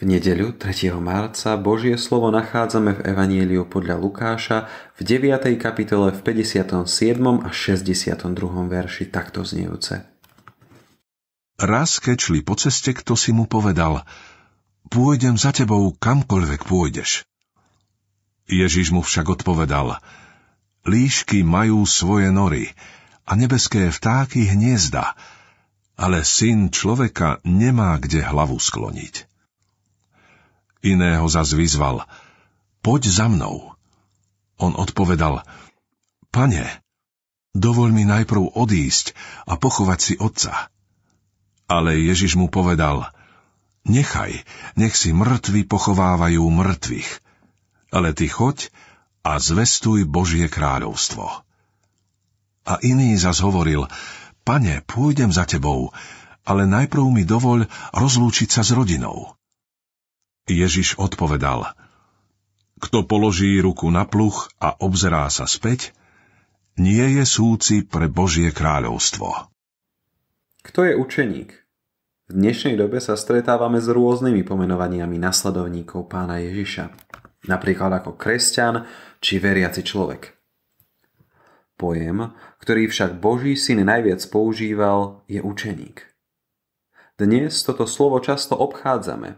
V nedeľu 3. marca Božie slovo nachádzame v Evanieliu podľa Lukáša v 9. kapitole v 57. a 62. verši takto zniejúce. Raz keď šli po ceste, kto si mu povedal, pôjdem za tebou, kamkoľvek pôjdeš. Ježiš mu však odpovedal, líšky majú svoje nory a nebeské vtáky hniezda, ale syn človeka nemá kde hlavu skloniť. Iného zas vyzval, poď za mnou. On odpovedal, pane, dovol mi najprv odísť a pochovať si otca. Ale Ježiš mu povedal, nechaj, nech si mŕtvi pochovávajú mŕtvych, ale ty choď a zvestuj Božie kráľovstvo. A iný zas hovoril, pane, pôjdem za tebou, ale najprv mi dovoľ rozlúčiť sa s rodinou. Ježiš odpovedal, kto položí ruku na pluch a obzerá sa späť, nie je súci pre Božie kráľovstvo. Kto je učeník? V dnešnej dobe sa stretávame s rôznymi pomenovaniami nasledovníkov pána Ježiša, napríklad ako kresťan či veriaci človek. Pojem, ktorý však Boží syn najviac používal, je učeník. Dnes toto slovo často obchádzame,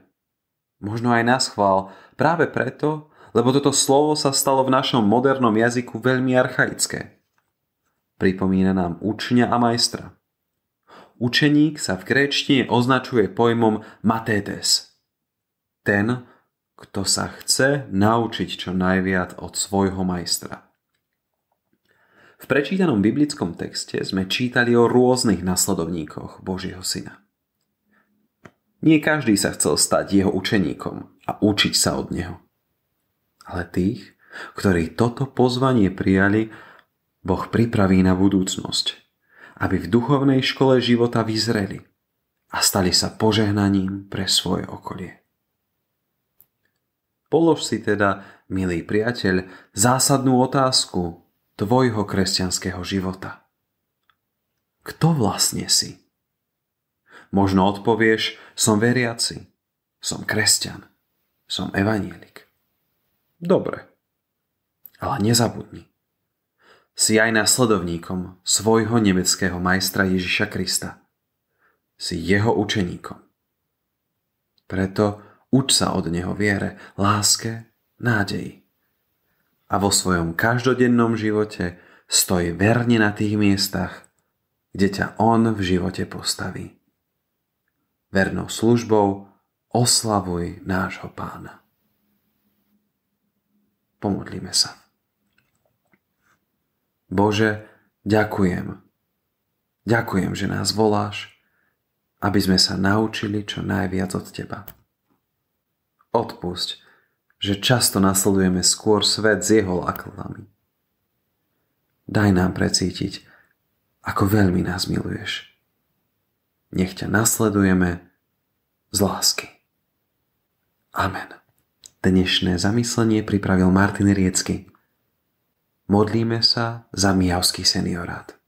Možno aj nás chvál. Práve preto, lebo toto slovo sa stalo v našom modernom jazyku veľmi archaické. Pripomína nám učňa a majstra. Učeník sa v gréčtine označuje pojmom matetes. Ten, kto sa chce naučiť čo najviac od svojho majstra. V prečítanom biblickom texte sme čítali o rôznych nasledovníkoch Božieho syna. Nie každý sa chcel stať jeho učeníkom a učiť sa od neho. Ale tých, ktorí toto pozvanie prijali, Boh pripraví na budúcnosť, aby v duchovnej škole života vyzreli a stali sa požehnaním pre svoje okolie. Polož si teda, milý priateľ, zásadnú otázku tvojho kresťanského života. Kto vlastne si? Možno odpovieš, som veriaci, som kresťan, som evanielik. Dobre, ale nezabudni. Si aj následovníkom svojho nebeckého majstra Ježiša Krista. Si jeho učeníkom. Preto uč sa od neho viere, láske, nádeji. A vo svojom každodennom živote stoj verne na tých miestach, kde ťa on v živote postaví vernou službou oslavuj nášho pána. Pomodlíme sa. Bože, ďakujem. Ďakujem, že nás voláš, aby sme sa naučili čo najviac od Teba. Odpusť, že často nasledujeme skôr svet s jeho laklami. Daj nám precítiť, ako veľmi nás miluješ nech ťa nasledujeme z lásky. Amen. Dnešné zamyslenie pripravil Martin Riecky. Modlíme sa za Mijavský seniorát.